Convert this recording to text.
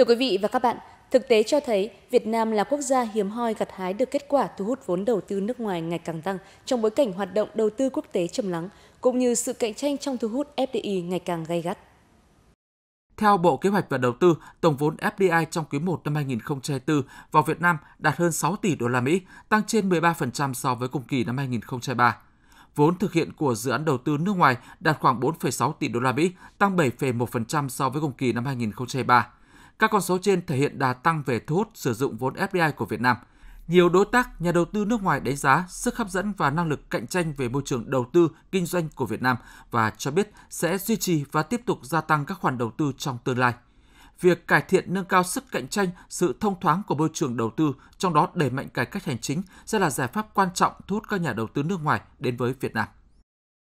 Thưa quý vị và các bạn, thực tế cho thấy Việt Nam là quốc gia hiếm hoi gặt hái được kết quả thu hút vốn đầu tư nước ngoài ngày càng tăng trong bối cảnh hoạt động đầu tư quốc tế trầm lắng, cũng như sự cạnh tranh trong thu hút FDI ngày càng gay gắt. Theo Bộ Kế hoạch và Đầu tư, tổng vốn FDI trong quý 1 năm 2024 vào Việt Nam đạt hơn 6 tỷ đô la Mỹ, tăng trên 13% so với cùng kỳ năm 2023. Vốn thực hiện của dự án đầu tư nước ngoài đạt khoảng 4,6 tỷ đô la Mỹ, tăng 7,1% so với cùng kỳ năm 2023. Các con số trên thể hiện đà tăng về thu hút sử dụng vốn FDI của Việt Nam. Nhiều đối tác, nhà đầu tư nước ngoài đánh giá sức hấp dẫn và năng lực cạnh tranh về môi trường đầu tư, kinh doanh của Việt Nam và cho biết sẽ duy trì và tiếp tục gia tăng các khoản đầu tư trong tương lai việc cải thiện nâng cao sức cạnh tranh, sự thông thoáng của môi trường đầu tư, trong đó đẩy mạnh cải cách hành chính sẽ là giải pháp quan trọng thu hút các nhà đầu tư nước ngoài đến với Việt Nam.